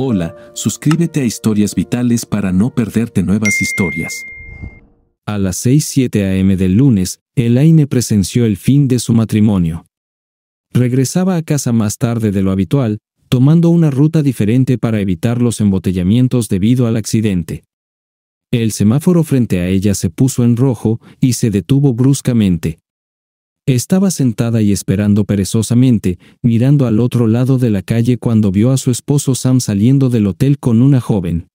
Hola, suscríbete a Historias Vitales para no perderte nuevas historias. A las 6.07 am del lunes, Elaine presenció el fin de su matrimonio. Regresaba a casa más tarde de lo habitual, tomando una ruta diferente para evitar los embotellamientos debido al accidente. El semáforo frente a ella se puso en rojo y se detuvo bruscamente. Estaba sentada y esperando perezosamente, mirando al otro lado de la calle cuando vio a su esposo Sam saliendo del hotel con una joven.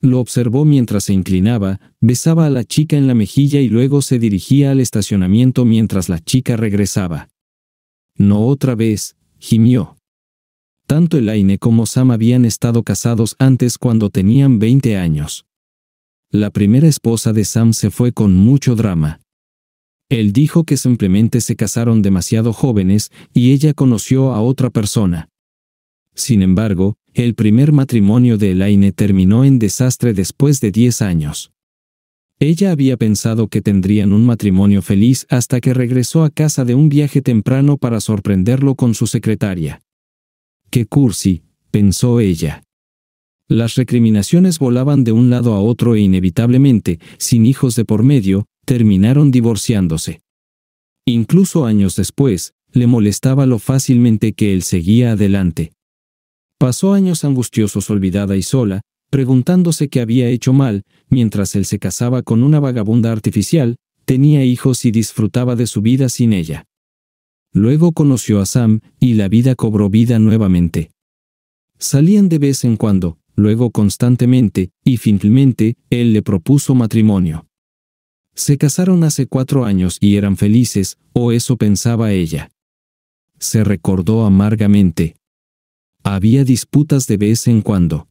Lo observó mientras se inclinaba, besaba a la chica en la mejilla y luego se dirigía al estacionamiento mientras la chica regresaba. No otra vez, gimió. Tanto Elaine como Sam habían estado casados antes cuando tenían 20 años. La primera esposa de Sam se fue con mucho drama. Él dijo que simplemente se casaron demasiado jóvenes y ella conoció a otra persona. Sin embargo, el primer matrimonio de Elaine terminó en desastre después de diez años. Ella había pensado que tendrían un matrimonio feliz hasta que regresó a casa de un viaje temprano para sorprenderlo con su secretaria. ¡Qué cursi! pensó ella. Las recriminaciones volaban de un lado a otro e inevitablemente, sin hijos de por medio, terminaron divorciándose. Incluso años después, le molestaba lo fácilmente que él seguía adelante. Pasó años angustiosos olvidada y sola, preguntándose qué había hecho mal, mientras él se casaba con una vagabunda artificial, tenía hijos y disfrutaba de su vida sin ella. Luego conoció a Sam, y la vida cobró vida nuevamente. Salían de vez en cuando, luego constantemente, y finalmente, él le propuso matrimonio. Se casaron hace cuatro años y eran felices, o eso pensaba ella. Se recordó amargamente. Había disputas de vez en cuando.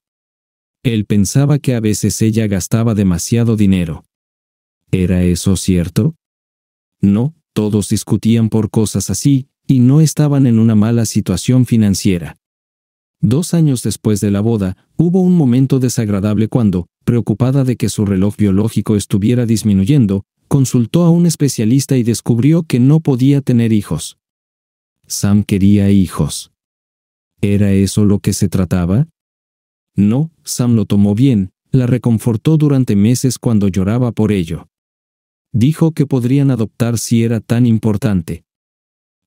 Él pensaba que a veces ella gastaba demasiado dinero. ¿Era eso cierto? No, todos discutían por cosas así, y no estaban en una mala situación financiera. Dos años después de la boda, hubo un momento desagradable cuando, preocupada de que su reloj biológico estuviera disminuyendo, consultó a un especialista y descubrió que no podía tener hijos. Sam quería hijos. ¿Era eso lo que se trataba? No, Sam lo tomó bien, la reconfortó durante meses cuando lloraba por ello. Dijo que podrían adoptar si era tan importante.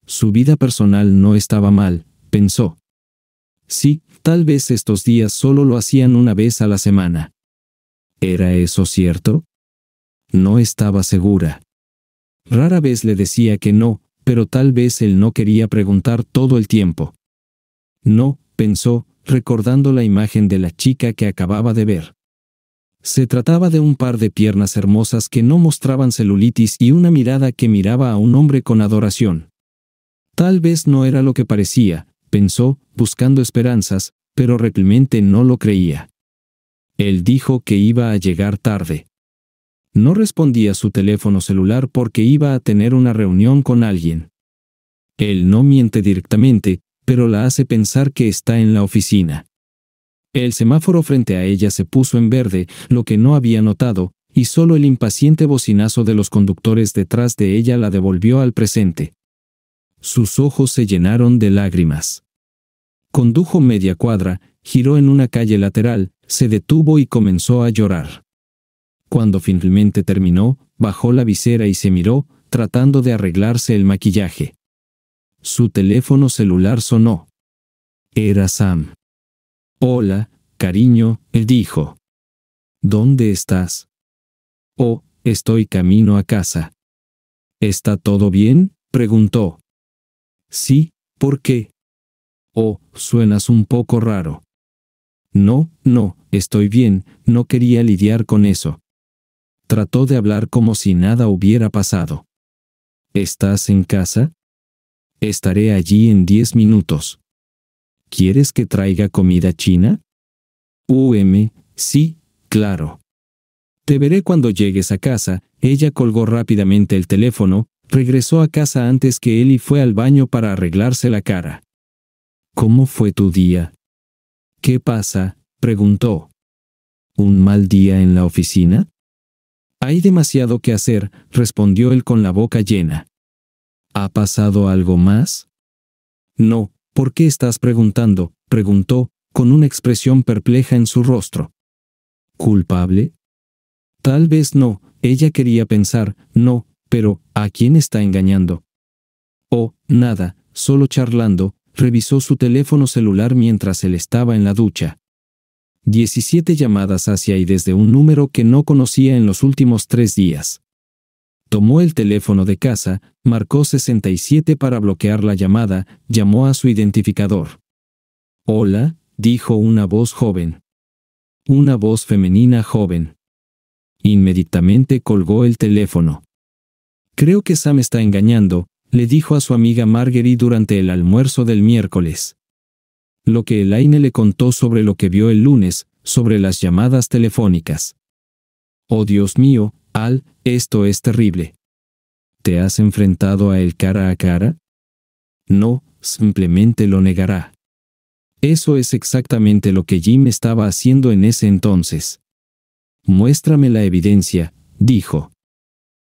Su vida personal no estaba mal, pensó, Sí, tal vez estos días solo lo hacían una vez a la semana. ¿Era eso cierto? No estaba segura. Rara vez le decía que no, pero tal vez él no quería preguntar todo el tiempo. No, pensó, recordando la imagen de la chica que acababa de ver. Se trataba de un par de piernas hermosas que no mostraban celulitis y una mirada que miraba a un hombre con adoración. Tal vez no era lo que parecía, pensó, buscando esperanzas, pero realmente no lo creía. Él dijo que iba a llegar tarde. No respondía su teléfono celular porque iba a tener una reunión con alguien. Él no miente directamente, pero la hace pensar que está en la oficina. El semáforo frente a ella se puso en verde, lo que no había notado, y solo el impaciente bocinazo de los conductores detrás de ella la devolvió al presente. Sus ojos se llenaron de lágrimas. Condujo media cuadra, giró en una calle lateral, se detuvo y comenzó a llorar. Cuando finalmente terminó, bajó la visera y se miró, tratando de arreglarse el maquillaje. Su teléfono celular sonó. Era Sam. Hola, cariño, él dijo. ¿Dónde estás? Oh, estoy camino a casa. ¿Está todo bien? preguntó. Sí, ¿por qué? Oh, suenas un poco raro. No, no, estoy bien, no quería lidiar con eso. Trató de hablar como si nada hubiera pasado. ¿Estás en casa? Estaré allí en diez minutos. ¿Quieres que traiga comida china? UM, sí, claro. Te veré cuando llegues a casa, ella colgó rápidamente el teléfono, Regresó a casa antes que él y fue al baño para arreglarse la cara. ¿Cómo fue tu día? ¿Qué pasa? preguntó. ¿Un mal día en la oficina? Hay demasiado que hacer, respondió él con la boca llena. ¿Ha pasado algo más? No, ¿por qué estás preguntando? preguntó, con una expresión perpleja en su rostro. ¿Culpable? Tal vez no, ella quería pensar, no, pero ¿a quién está engañando? Oh, nada, solo charlando, revisó su teléfono celular mientras él estaba en la ducha. 17 llamadas hacia y desde un número que no conocía en los últimos tres días. Tomó el teléfono de casa, marcó 67 para bloquear la llamada, llamó a su identificador. Hola, dijo una voz joven. Una voz femenina joven. Inmediatamente colgó el teléfono. Creo que Sam está engañando, le dijo a su amiga Marguerite durante el almuerzo del miércoles. Lo que Elaine le contó sobre lo que vio el lunes, sobre las llamadas telefónicas. Oh Dios mío, Al, esto es terrible. ¿Te has enfrentado a él cara a cara? No, simplemente lo negará. Eso es exactamente lo que Jim estaba haciendo en ese entonces. Muéstrame la evidencia, dijo.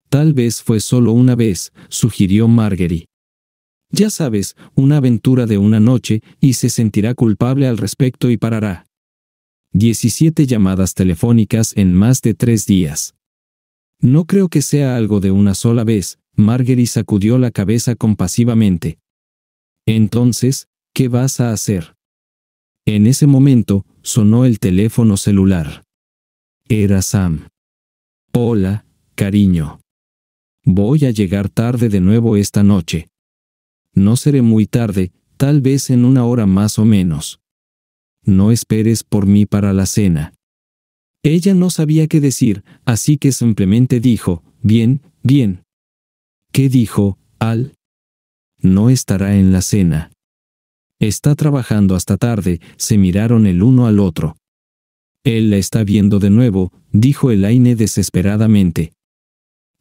Tal vez fue solo una vez, sugirió Marguerite. Ya sabes, una aventura de una noche, y se sentirá culpable al respecto y parará. 17 llamadas telefónicas en más de tres días. No creo que sea algo de una sola vez, Marguerite sacudió la cabeza compasivamente. Entonces, ¿qué vas a hacer? En ese momento, sonó el teléfono celular. Era Sam. Hola, cariño. Voy a llegar tarde de nuevo esta noche. No seré muy tarde, tal vez en una hora más o menos. No esperes por mí para la cena. Ella no sabía qué decir, así que simplemente dijo, bien, bien. ¿Qué dijo, Al? No estará en la cena. Está trabajando hasta tarde, se miraron el uno al otro. Él la está viendo de nuevo, dijo Elaine desesperadamente.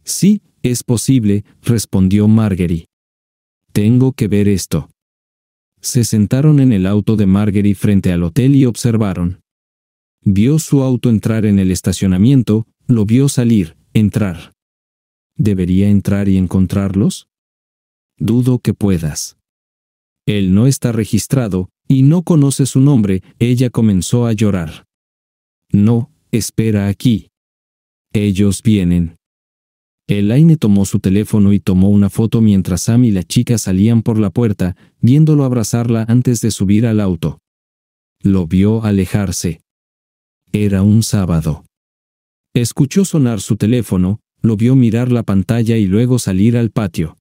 Sí, es posible, respondió Marguerite. Tengo que ver esto. Se sentaron en el auto de Marguerite frente al hotel y observaron. Vio su auto entrar en el estacionamiento, lo vio salir, entrar. ¿Debería entrar y encontrarlos? Dudo que puedas. Él no está registrado, y no conoce su nombre, ella comenzó a llorar. No, espera aquí. Ellos vienen. Elaine tomó su teléfono y tomó una foto mientras Sam y la chica salían por la puerta, viéndolo abrazarla antes de subir al auto. Lo vio alejarse. Era un sábado. Escuchó sonar su teléfono, lo vio mirar la pantalla y luego salir al patio.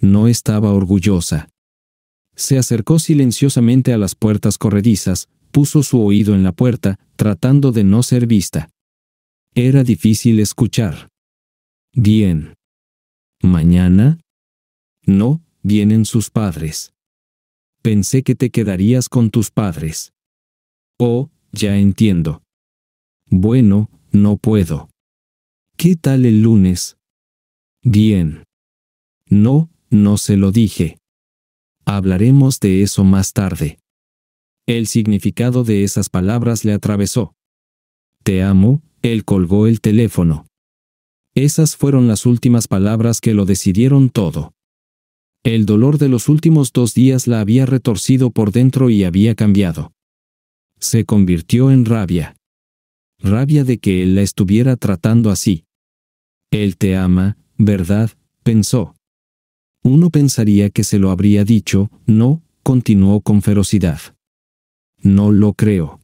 No estaba orgullosa. Se acercó silenciosamente a las puertas corredizas, puso su oído en la puerta, tratando de no ser vista. Era difícil escuchar bien. Mañana, no, vienen sus padres. Pensé que te quedarías con tus padres. Oh, ya entiendo. Bueno, no puedo. ¿Qué tal el lunes? Bien. No, no se lo dije. Hablaremos de eso más tarde. El significado de esas palabras le atravesó. Te amo, él colgó el teléfono. Esas fueron las últimas palabras que lo decidieron todo. El dolor de los últimos dos días la había retorcido por dentro y había cambiado. Se convirtió en rabia. Rabia de que él la estuviera tratando así. Él te ama, ¿verdad? pensó. Uno pensaría que se lo habría dicho, no, continuó con ferocidad. No lo creo.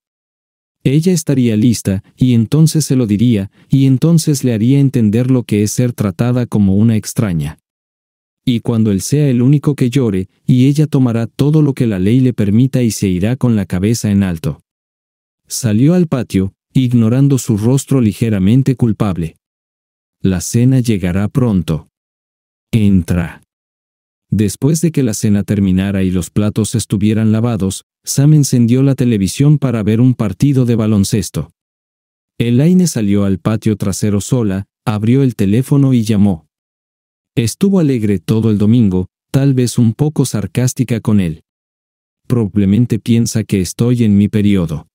Ella estaría lista, y entonces se lo diría, y entonces le haría entender lo que es ser tratada como una extraña. Y cuando él sea el único que llore, y ella tomará todo lo que la ley le permita y se irá con la cabeza en alto. Salió al patio, ignorando su rostro ligeramente culpable. La cena llegará pronto. Entra. Después de que la cena terminara y los platos estuvieran lavados, Sam encendió la televisión para ver un partido de baloncesto. Elaine salió al patio trasero sola, abrió el teléfono y llamó. Estuvo alegre todo el domingo, tal vez un poco sarcástica con él. Probablemente piensa que estoy en mi periodo.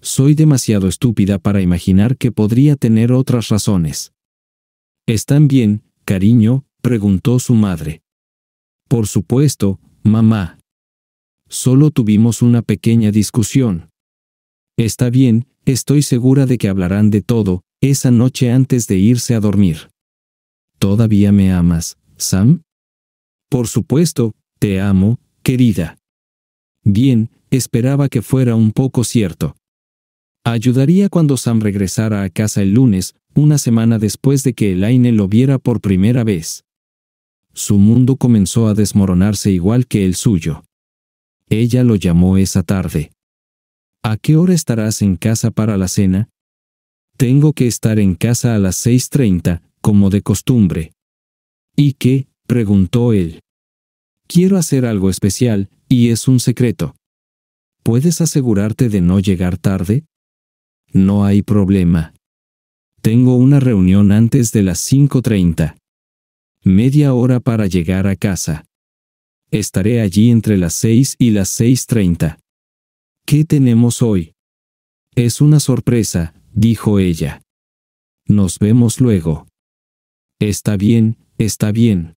Soy demasiado estúpida para imaginar que podría tener otras razones. ¿Están bien, cariño? preguntó su madre. Por supuesto, mamá. Solo tuvimos una pequeña discusión. Está bien, estoy segura de que hablarán de todo, esa noche antes de irse a dormir. ¿Todavía me amas, Sam? Por supuesto, te amo, querida. Bien, esperaba que fuera un poco cierto. Ayudaría cuando Sam regresara a casa el lunes, una semana después de que Elaine lo viera por primera vez su mundo comenzó a desmoronarse igual que el suyo. Ella lo llamó esa tarde. ¿A qué hora estarás en casa para la cena? Tengo que estar en casa a las 6.30, como de costumbre. ¿Y qué? preguntó él. Quiero hacer algo especial, y es un secreto. ¿Puedes asegurarte de no llegar tarde? No hay problema. Tengo una reunión antes de las 5.30 media hora para llegar a casa. Estaré allí entre las 6 y las 6.30. ¿Qué tenemos hoy? Es una sorpresa, dijo ella. Nos vemos luego. Está bien, está bien.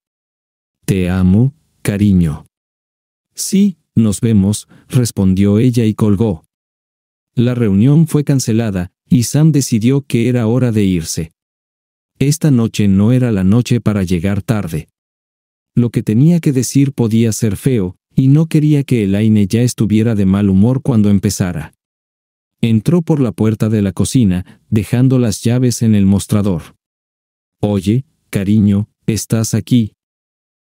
Te amo, cariño. Sí, nos vemos, respondió ella y colgó. La reunión fue cancelada, y Sam decidió que era hora de irse. Esta noche no era la noche para llegar tarde. Lo que tenía que decir podía ser feo, y no quería que Elaine ya estuviera de mal humor cuando empezara. Entró por la puerta de la cocina, dejando las llaves en el mostrador. Oye, cariño, ¿estás aquí?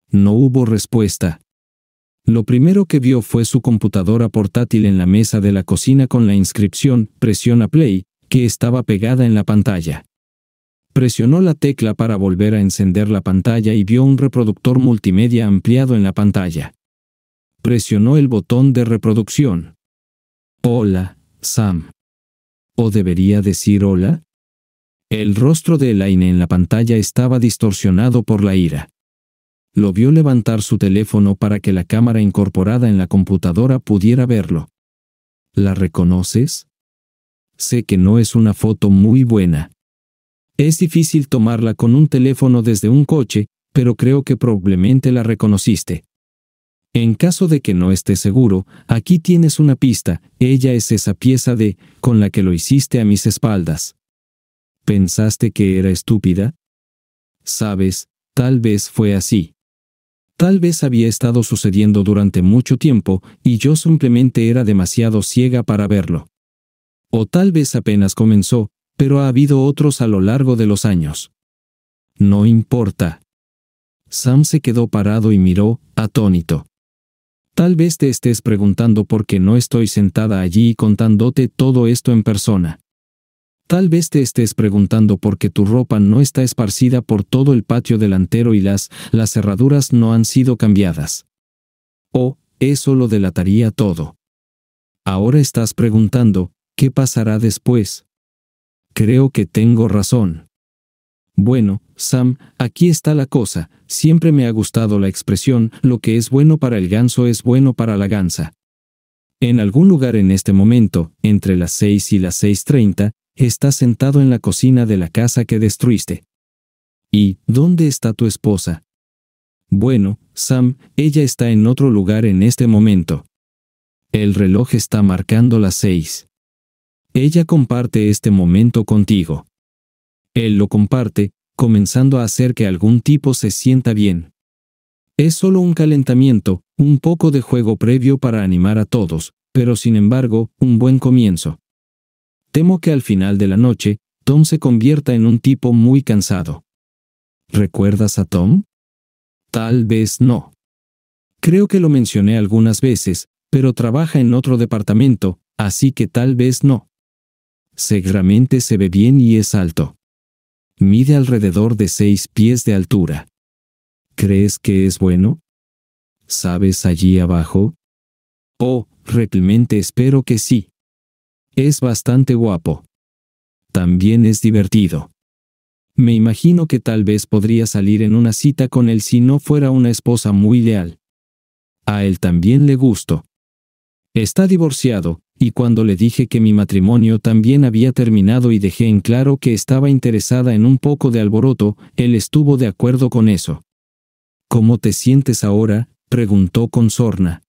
No hubo respuesta. Lo primero que vio fue su computadora portátil en la mesa de la cocina con la inscripción Presiona Play, que estaba pegada en la pantalla. Presionó la tecla para volver a encender la pantalla y vio un reproductor multimedia ampliado en la pantalla. Presionó el botón de reproducción. Hola, Sam. ¿O debería decir hola? El rostro de Elaine en la pantalla estaba distorsionado por la ira. Lo vio levantar su teléfono para que la cámara incorporada en la computadora pudiera verlo. ¿La reconoces? Sé que no es una foto muy buena. Es difícil tomarla con un teléfono desde un coche, pero creo que probablemente la reconociste. En caso de que no estés seguro, aquí tienes una pista, ella es esa pieza de, con la que lo hiciste a mis espaldas. ¿Pensaste que era estúpida? Sabes, tal vez fue así. Tal vez había estado sucediendo durante mucho tiempo y yo simplemente era demasiado ciega para verlo. O tal vez apenas comenzó, pero ha habido otros a lo largo de los años. No importa. Sam se quedó parado y miró, atónito. Tal vez te estés preguntando por qué no estoy sentada allí contándote todo esto en persona. Tal vez te estés preguntando por qué tu ropa no está esparcida por todo el patio delantero y las, las cerraduras no han sido cambiadas. Oh, eso lo delataría todo. Ahora estás preguntando, ¿qué pasará después? creo que tengo razón. Bueno, Sam, aquí está la cosa, siempre me ha gustado la expresión, lo que es bueno para el ganso es bueno para la gansa. En algún lugar en este momento, entre las 6 y las 6.30, estás sentado en la cocina de la casa que destruiste. ¿Y dónde está tu esposa? Bueno, Sam, ella está en otro lugar en este momento. El reloj está marcando las 6. Ella comparte este momento contigo. Él lo comparte, comenzando a hacer que algún tipo se sienta bien. Es solo un calentamiento, un poco de juego previo para animar a todos, pero sin embargo, un buen comienzo. Temo que al final de la noche, Tom se convierta en un tipo muy cansado. ¿Recuerdas a Tom? Tal vez no. Creo que lo mencioné algunas veces, pero trabaja en otro departamento, así que tal vez no. Seguramente se ve bien y es alto. Mide alrededor de seis pies de altura. ¿Crees que es bueno? ¿Sabes allí abajo? Oh, realmente espero que sí. Es bastante guapo. También es divertido. Me imagino que tal vez podría salir en una cita con él si no fuera una esposa muy leal. A él también le gusto. Está divorciado, y cuando le dije que mi matrimonio también había terminado y dejé en claro que estaba interesada en un poco de alboroto, él estuvo de acuerdo con eso. ¿Cómo te sientes ahora? preguntó con sorna.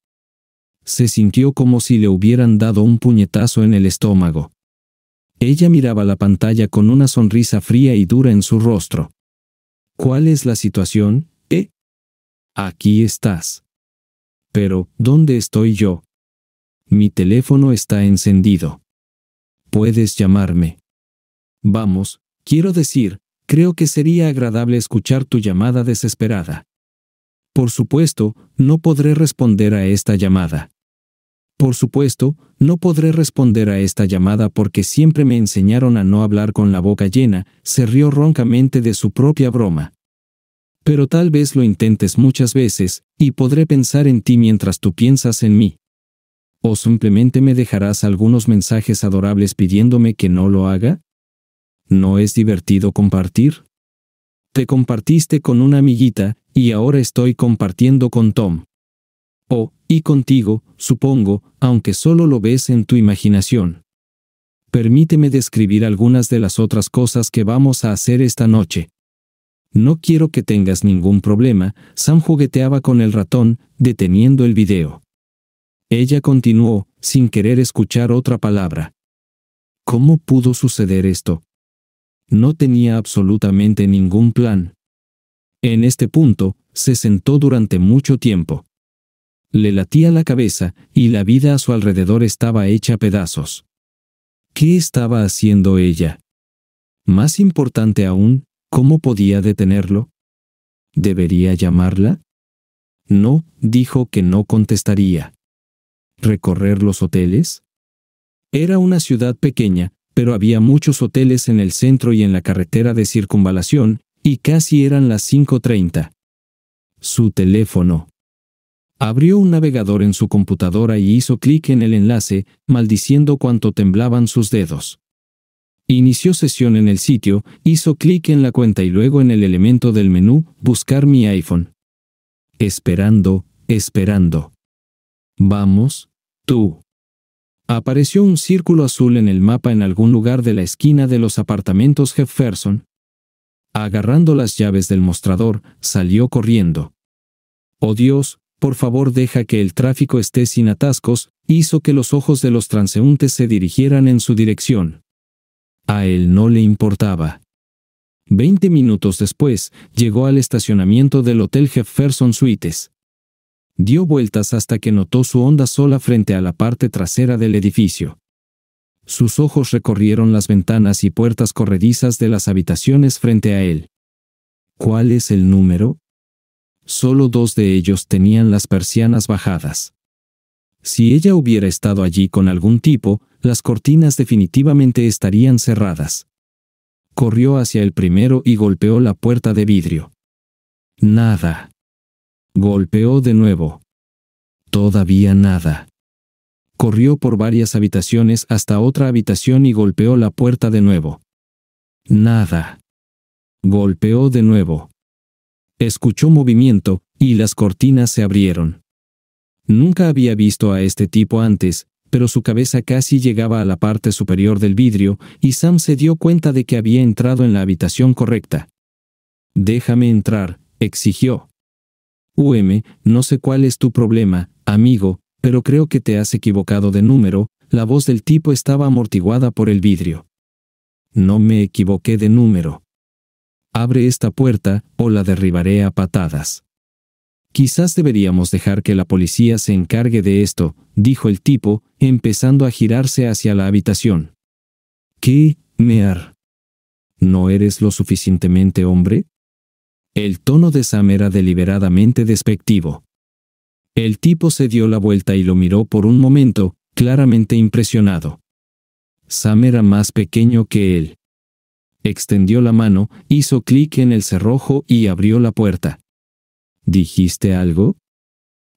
Se sintió como si le hubieran dado un puñetazo en el estómago. Ella miraba la pantalla con una sonrisa fría y dura en su rostro. ¿Cuál es la situación, eh? Aquí estás. Pero, ¿dónde estoy yo? Mi teléfono está encendido. Puedes llamarme. Vamos, quiero decir, creo que sería agradable escuchar tu llamada desesperada. Por supuesto, no podré responder a esta llamada. Por supuesto, no podré responder a esta llamada porque siempre me enseñaron a no hablar con la boca llena, se rió roncamente de su propia broma. Pero tal vez lo intentes muchas veces, y podré pensar en ti mientras tú piensas en mí. ¿O simplemente me dejarás algunos mensajes adorables pidiéndome que no lo haga? ¿No es divertido compartir? Te compartiste con una amiguita, y ahora estoy compartiendo con Tom. O, y contigo, supongo, aunque solo lo ves en tu imaginación. Permíteme describir algunas de las otras cosas que vamos a hacer esta noche. No quiero que tengas ningún problema, Sam jugueteaba con el ratón, deteniendo el video. Ella continuó, sin querer escuchar otra palabra. ¿Cómo pudo suceder esto? No tenía absolutamente ningún plan. En este punto, se sentó durante mucho tiempo. Le latía la cabeza, y la vida a su alrededor estaba hecha pedazos. ¿Qué estaba haciendo ella? Más importante aún, ¿cómo podía detenerlo? ¿Debería llamarla? No, dijo que no contestaría recorrer los hoteles? Era una ciudad pequeña, pero había muchos hoteles en el centro y en la carretera de circunvalación, y casi eran las 5.30. Su teléfono. Abrió un navegador en su computadora y hizo clic en el enlace, maldiciendo cuanto temblaban sus dedos. Inició sesión en el sitio, hizo clic en la cuenta y luego en el elemento del menú, Buscar mi iPhone. Esperando, esperando. Vamos, tú. Apareció un círculo azul en el mapa en algún lugar de la esquina de los apartamentos Jefferson. Agarrando las llaves del mostrador, salió corriendo. Oh Dios, por favor deja que el tráfico esté sin atascos, hizo que los ojos de los transeúntes se dirigieran en su dirección. A él no le importaba. Veinte minutos después, llegó al estacionamiento del Hotel Jefferson Suites. Dio vueltas hasta que notó su onda sola frente a la parte trasera del edificio. Sus ojos recorrieron las ventanas y puertas corredizas de las habitaciones frente a él. ¿Cuál es el número? Solo dos de ellos tenían las persianas bajadas. Si ella hubiera estado allí con algún tipo, las cortinas definitivamente estarían cerradas. Corrió hacia el primero y golpeó la puerta de vidrio. Nada. Golpeó de nuevo. Todavía nada. Corrió por varias habitaciones hasta otra habitación y golpeó la puerta de nuevo. Nada. Golpeó de nuevo. Escuchó movimiento, y las cortinas se abrieron. Nunca había visto a este tipo antes, pero su cabeza casi llegaba a la parte superior del vidrio, y Sam se dio cuenta de que había entrado en la habitación correcta. Déjame entrar, exigió. UM, no sé cuál es tu problema, amigo, pero creo que te has equivocado de número, la voz del tipo estaba amortiguada por el vidrio. No me equivoqué de número. Abre esta puerta, o la derribaré a patadas. Quizás deberíamos dejar que la policía se encargue de esto, dijo el tipo, empezando a girarse hacia la habitación. ¿Qué, Mear? ¿No eres lo suficientemente hombre? El tono de Sam era deliberadamente despectivo. El tipo se dio la vuelta y lo miró por un momento, claramente impresionado. Sam era más pequeño que él. Extendió la mano, hizo clic en el cerrojo y abrió la puerta. ¿Dijiste algo?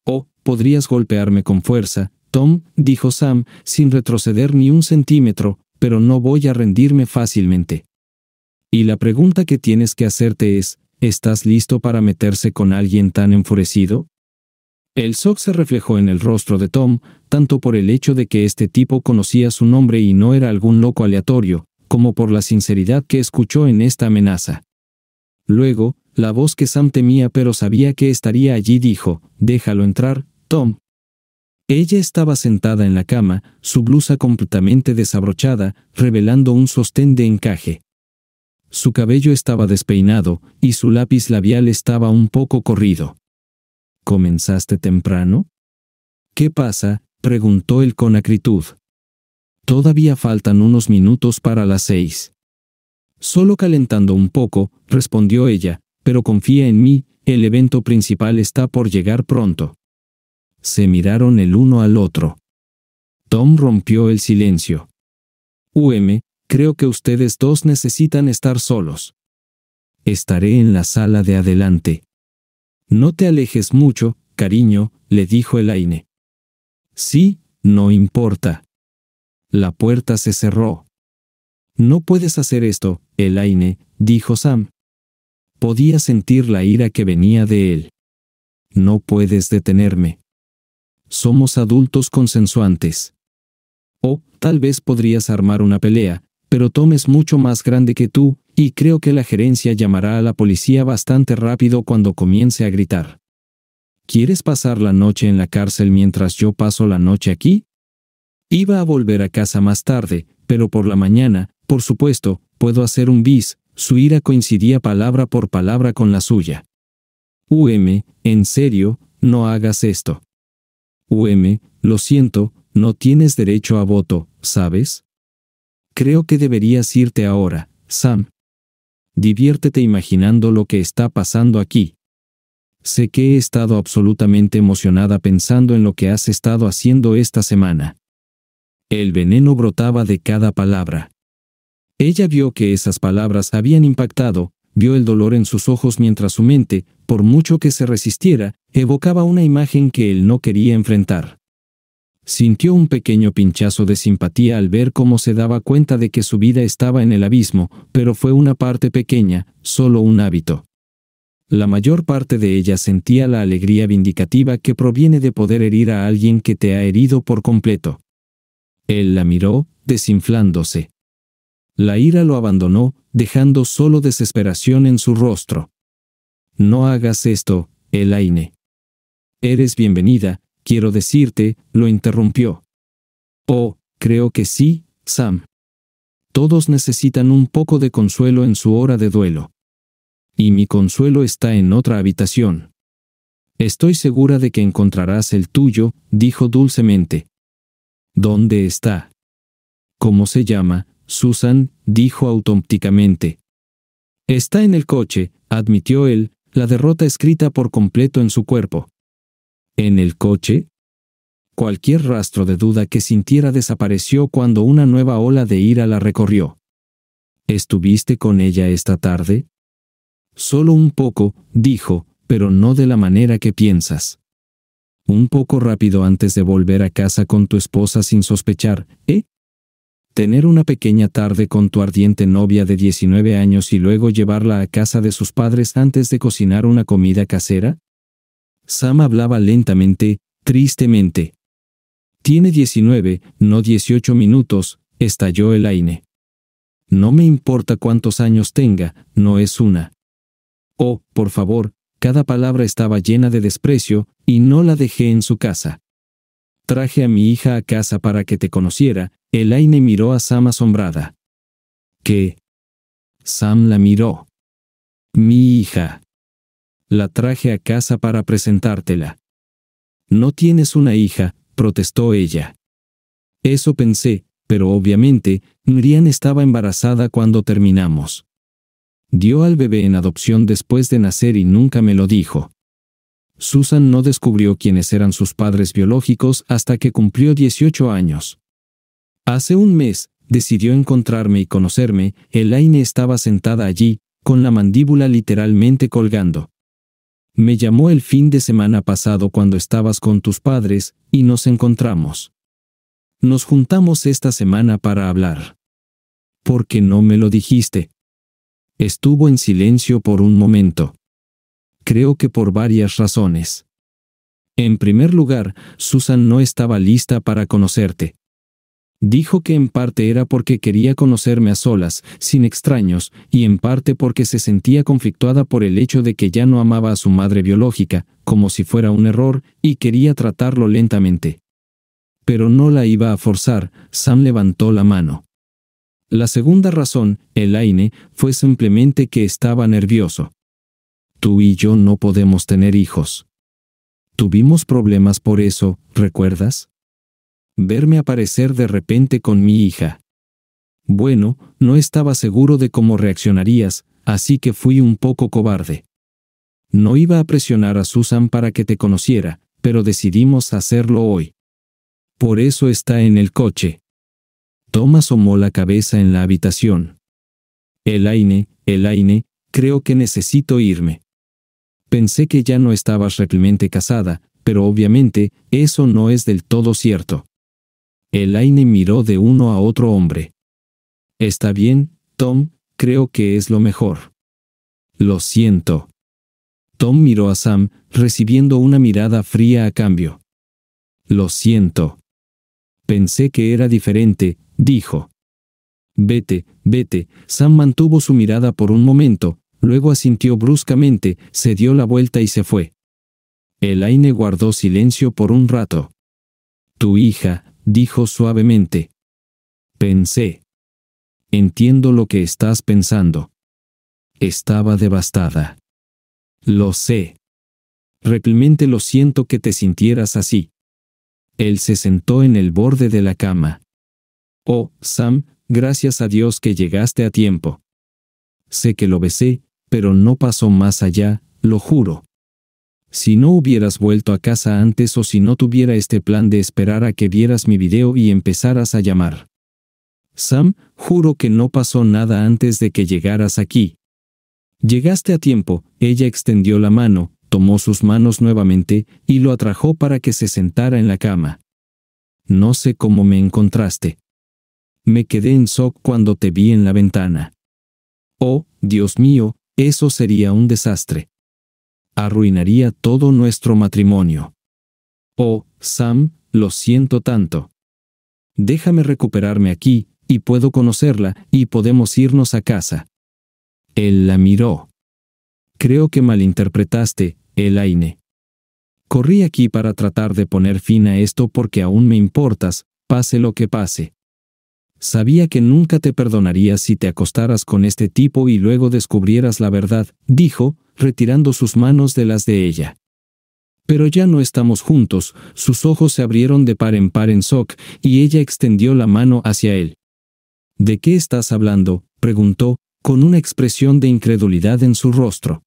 Oh, podrías golpearme con fuerza, Tom, dijo Sam, sin retroceder ni un centímetro, pero no voy a rendirme fácilmente. Y la pregunta que tienes que hacerte es, ¿Estás listo para meterse con alguien tan enfurecido? El shock se reflejó en el rostro de Tom, tanto por el hecho de que este tipo conocía su nombre y no era algún loco aleatorio, como por la sinceridad que escuchó en esta amenaza. Luego, la voz que Sam temía pero sabía que estaría allí dijo, Déjalo entrar, Tom. Ella estaba sentada en la cama, su blusa completamente desabrochada, revelando un sostén de encaje. Su cabello estaba despeinado y su lápiz labial estaba un poco corrido. ¿Comenzaste temprano? ¿Qué pasa? preguntó él con acritud. Todavía faltan unos minutos para las seis. Solo calentando un poco, respondió ella, pero confía en mí, el evento principal está por llegar pronto. Se miraron el uno al otro. Tom rompió el silencio. UM, creo que ustedes dos necesitan estar solos. Estaré en la sala de adelante. No te alejes mucho, cariño, le dijo Elaine. Sí, no importa. La puerta se cerró. No puedes hacer esto, Elaine, dijo Sam. Podía sentir la ira que venía de él. No puedes detenerme. Somos adultos consensuantes. O, tal vez podrías armar una pelea, pero Tom es mucho más grande que tú, y creo que la gerencia llamará a la policía bastante rápido cuando comience a gritar. ¿Quieres pasar la noche en la cárcel mientras yo paso la noche aquí? Iba a volver a casa más tarde, pero por la mañana, por supuesto, puedo hacer un bis, su ira coincidía palabra por palabra con la suya. UM, en serio, no hagas esto. UM, lo siento, no tienes derecho a voto, ¿sabes? Creo que deberías irte ahora, Sam. Diviértete imaginando lo que está pasando aquí. Sé que he estado absolutamente emocionada pensando en lo que has estado haciendo esta semana. El veneno brotaba de cada palabra. Ella vio que esas palabras habían impactado, vio el dolor en sus ojos mientras su mente, por mucho que se resistiera, evocaba una imagen que él no quería enfrentar sintió un pequeño pinchazo de simpatía al ver cómo se daba cuenta de que su vida estaba en el abismo, pero fue una parte pequeña, solo un hábito. La mayor parte de ella sentía la alegría vindicativa que proviene de poder herir a alguien que te ha herido por completo. Él la miró, desinflándose. La ira lo abandonó, dejando solo desesperación en su rostro. No hagas esto, Elaine. Eres bienvenida, quiero decirte, lo interrumpió. Oh, creo que sí, Sam. Todos necesitan un poco de consuelo en su hora de duelo. Y mi consuelo está en otra habitación. Estoy segura de que encontrarás el tuyo, dijo dulcemente. ¿Dónde está? ¿Cómo se llama? Susan, dijo automáticamente. Está en el coche, admitió él, la derrota escrita por completo en su cuerpo. En el coche, cualquier rastro de duda que sintiera desapareció cuando una nueva ola de ira la recorrió. ¿Estuviste con ella esta tarde? Solo un poco, dijo, pero no de la manera que piensas. Un poco rápido antes de volver a casa con tu esposa sin sospechar, ¿eh? Tener una pequeña tarde con tu ardiente novia de 19 años y luego llevarla a casa de sus padres antes de cocinar una comida casera? Sam hablaba lentamente, tristemente. Tiene 19, no 18 minutos, estalló Elaine. No me importa cuántos años tenga, no es una. Oh, por favor, cada palabra estaba llena de desprecio, y no la dejé en su casa. Traje a mi hija a casa para que te conociera, Elaine miró a Sam asombrada. ¿Qué? Sam la miró. Mi hija. La traje a casa para presentártela. No tienes una hija, protestó ella. Eso pensé, pero obviamente, Miriam estaba embarazada cuando terminamos. Dio al bebé en adopción después de nacer y nunca me lo dijo. Susan no descubrió quiénes eran sus padres biológicos hasta que cumplió 18 años. Hace un mes, decidió encontrarme y conocerme, Elaine estaba sentada allí, con la mandíbula literalmente colgando. Me llamó el fin de semana pasado cuando estabas con tus padres, y nos encontramos. Nos juntamos esta semana para hablar. ¿Por qué no me lo dijiste? Estuvo en silencio por un momento. Creo que por varias razones. En primer lugar, Susan no estaba lista para conocerte. Dijo que en parte era porque quería conocerme a solas, sin extraños, y en parte porque se sentía conflictuada por el hecho de que ya no amaba a su madre biológica, como si fuera un error, y quería tratarlo lentamente. Pero no la iba a forzar, Sam levantó la mano. La segunda razón, Elaine, fue simplemente que estaba nervioso. Tú y yo no podemos tener hijos. Tuvimos problemas por eso, ¿recuerdas? verme aparecer de repente con mi hija. Bueno, no estaba seguro de cómo reaccionarías, así que fui un poco cobarde. No iba a presionar a Susan para que te conociera, pero decidimos hacerlo hoy. Por eso está en el coche. Tom asomó la cabeza en la habitación. Elaine, Elaine, creo que necesito irme. Pensé que ya no estabas realmente casada, pero obviamente, eso no es del todo cierto. Elaine miró de uno a otro hombre. Está bien, Tom, creo que es lo mejor. Lo siento. Tom miró a Sam, recibiendo una mirada fría a cambio. Lo siento. Pensé que era diferente, dijo. Vete, vete, Sam mantuvo su mirada por un momento, luego asintió bruscamente, se dio la vuelta y se fue. Elaine guardó silencio por un rato. Tu hija, dijo suavemente. Pensé. Entiendo lo que estás pensando. Estaba devastada. Lo sé. Realmente lo siento que te sintieras así. Él se sentó en el borde de la cama. Oh, Sam, gracias a Dios que llegaste a tiempo. Sé que lo besé, pero no pasó más allá, lo juro. Si no hubieras vuelto a casa antes o si no tuviera este plan de esperar a que vieras mi video y empezaras a llamar. Sam, juro que no pasó nada antes de que llegaras aquí. Llegaste a tiempo, ella extendió la mano, tomó sus manos nuevamente, y lo atrajo para que se sentara en la cama. No sé cómo me encontraste. Me quedé en shock cuando te vi en la ventana. Oh, Dios mío, eso sería un desastre arruinaría todo nuestro matrimonio. Oh, Sam, lo siento tanto. Déjame recuperarme aquí, y puedo conocerla, y podemos irnos a casa. Él la miró. Creo que malinterpretaste, Elaine. Corrí aquí para tratar de poner fin a esto porque aún me importas, pase lo que pase. Sabía que nunca te perdonarías si te acostaras con este tipo y luego descubrieras la verdad, dijo, retirando sus manos de las de ella. Pero ya no estamos juntos, sus ojos se abrieron de par en par en Sok, y ella extendió la mano hacia él. ¿De qué estás hablando? preguntó, con una expresión de incredulidad en su rostro.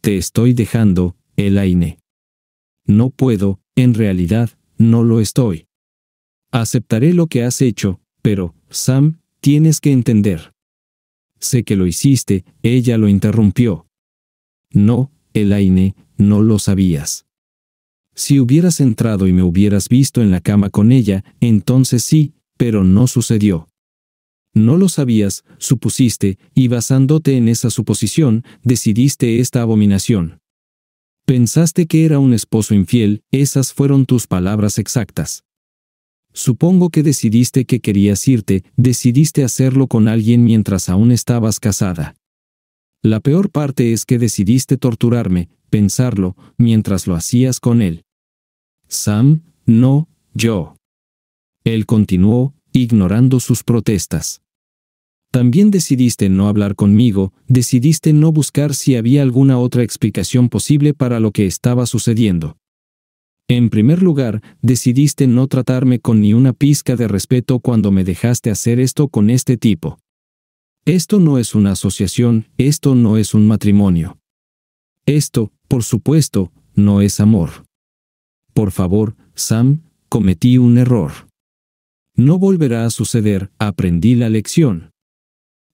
Te estoy dejando, Elaine. No puedo, en realidad, no lo estoy. Aceptaré lo que has hecho, pero, Sam, tienes que entender. Sé que lo hiciste, ella lo interrumpió. No, Elaine, no lo sabías. Si hubieras entrado y me hubieras visto en la cama con ella, entonces sí, pero no sucedió. No lo sabías, supusiste, y basándote en esa suposición, decidiste esta abominación. Pensaste que era un esposo infiel, esas fueron tus palabras exactas. Supongo que decidiste que querías irte, decidiste hacerlo con alguien mientras aún estabas casada. La peor parte es que decidiste torturarme, pensarlo, mientras lo hacías con él. Sam, no, yo. Él continuó, ignorando sus protestas. También decidiste no hablar conmigo, decidiste no buscar si había alguna otra explicación posible para lo que estaba sucediendo. En primer lugar, decidiste no tratarme con ni una pizca de respeto cuando me dejaste hacer esto con este tipo. Esto no es una asociación, esto no es un matrimonio. Esto, por supuesto, no es amor. Por favor, Sam, cometí un error. No volverá a suceder, aprendí la lección.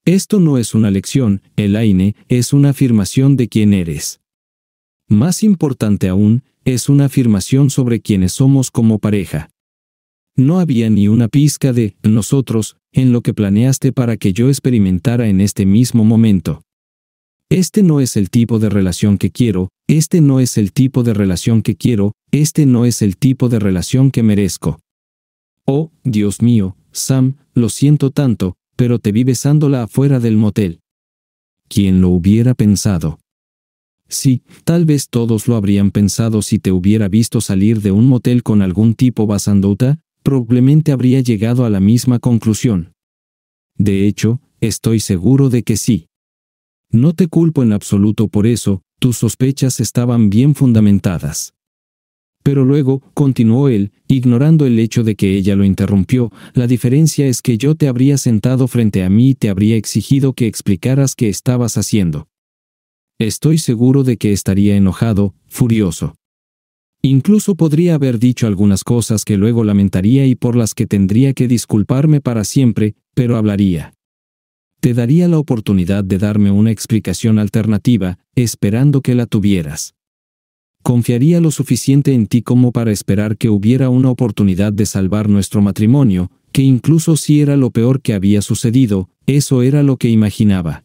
Esto no es una lección, Elaine, es una afirmación de quién eres. Más importante aún, es una afirmación sobre quienes somos como pareja. No había ni una pizca de nosotros en lo que planeaste para que yo experimentara en este mismo momento. Este no es el tipo de relación que quiero, este no es el tipo de relación que quiero, este no es el tipo de relación que merezco. Oh, Dios mío, Sam, lo siento tanto, pero te vi besándola afuera del motel. ¿Quién lo hubiera pensado? Sí, tal vez todos lo habrían pensado si te hubiera visto salir de un motel con algún tipo basandota, probablemente habría llegado a la misma conclusión. De hecho, estoy seguro de que sí. No te culpo en absoluto por eso, tus sospechas estaban bien fundamentadas. Pero luego, continuó él, ignorando el hecho de que ella lo interrumpió, la diferencia es que yo te habría sentado frente a mí y te habría exigido que explicaras qué estabas haciendo. Estoy seguro de que estaría enojado, furioso. Incluso podría haber dicho algunas cosas que luego lamentaría y por las que tendría que disculparme para siempre, pero hablaría. Te daría la oportunidad de darme una explicación alternativa, esperando que la tuvieras. Confiaría lo suficiente en ti como para esperar que hubiera una oportunidad de salvar nuestro matrimonio, que incluso si era lo peor que había sucedido, eso era lo que imaginaba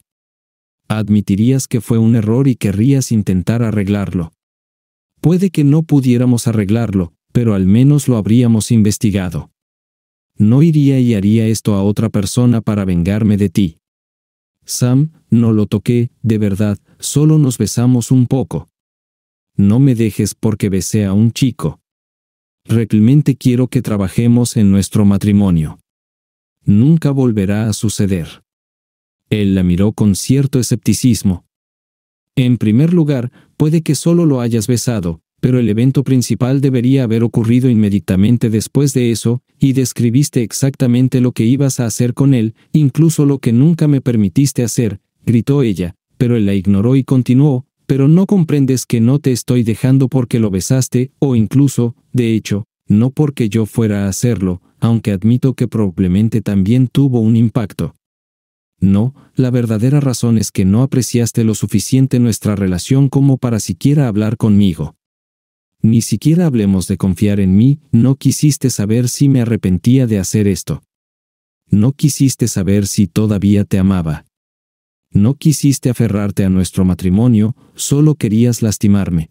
admitirías que fue un error y querrías intentar arreglarlo. Puede que no pudiéramos arreglarlo, pero al menos lo habríamos investigado. No iría y haría esto a otra persona para vengarme de ti. Sam, no lo toqué, de verdad, solo nos besamos un poco. No me dejes porque besé a un chico. Realmente quiero que trabajemos en nuestro matrimonio. Nunca volverá a suceder. Él la miró con cierto escepticismo. En primer lugar, puede que solo lo hayas besado, pero el evento principal debería haber ocurrido inmediatamente después de eso, y describiste exactamente lo que ibas a hacer con él, incluso lo que nunca me permitiste hacer, gritó ella, pero él la ignoró y continuó, pero no comprendes que no te estoy dejando porque lo besaste, o incluso, de hecho, no porque yo fuera a hacerlo, aunque admito que probablemente también tuvo un impacto. No, la verdadera razón es que no apreciaste lo suficiente nuestra relación como para siquiera hablar conmigo. Ni siquiera hablemos de confiar en mí, no quisiste saber si me arrepentía de hacer esto. No quisiste saber si todavía te amaba. No quisiste aferrarte a nuestro matrimonio, solo querías lastimarme.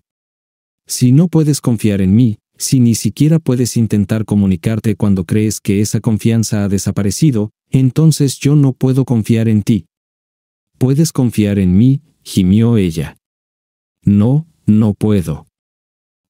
Si no puedes confiar en mí, si ni siquiera puedes intentar comunicarte cuando crees que esa confianza ha desaparecido, entonces yo no puedo confiar en ti. Puedes confiar en mí, gimió ella. No, no puedo.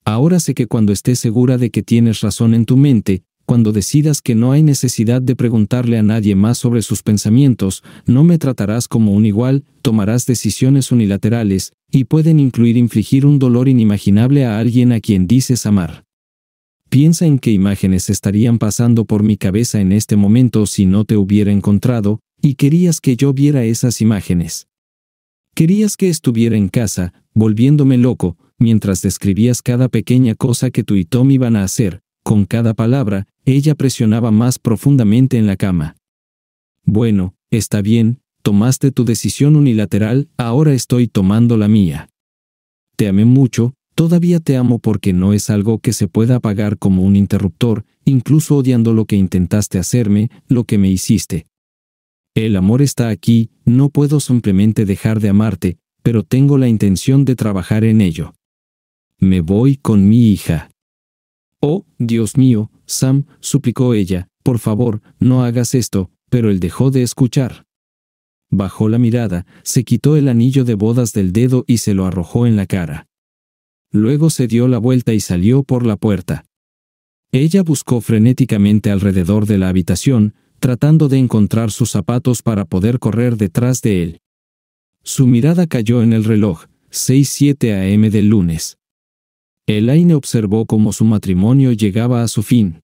Ahora sé que cuando estés segura de que tienes razón en tu mente, cuando decidas que no hay necesidad de preguntarle a nadie más sobre sus pensamientos, no me tratarás como un igual, tomarás decisiones unilaterales, y pueden incluir infligir un dolor inimaginable a alguien a quien dices amar. Piensa en qué imágenes estarían pasando por mi cabeza en este momento si no te hubiera encontrado, y querías que yo viera esas imágenes. Querías que estuviera en casa, volviéndome loco, mientras describías cada pequeña cosa que tú y Tom iban a hacer, con cada palabra, ella presionaba más profundamente en la cama. Bueno, está bien, tomaste tu decisión unilateral, ahora estoy tomando la mía. Te amé mucho, Todavía te amo porque no es algo que se pueda apagar como un interruptor, incluso odiando lo que intentaste hacerme, lo que me hiciste. El amor está aquí, no puedo simplemente dejar de amarte, pero tengo la intención de trabajar en ello. Me voy con mi hija. Oh, Dios mío, Sam, suplicó ella, por favor, no hagas esto, pero él dejó de escuchar. Bajó la mirada, se quitó el anillo de bodas del dedo y se lo arrojó en la cara. Luego se dio la vuelta y salió por la puerta. Ella buscó frenéticamente alrededor de la habitación, tratando de encontrar sus zapatos para poder correr detrás de él. Su mirada cayó en el reloj, 6-7 am del lunes. Elaine observó cómo su matrimonio llegaba a su fin.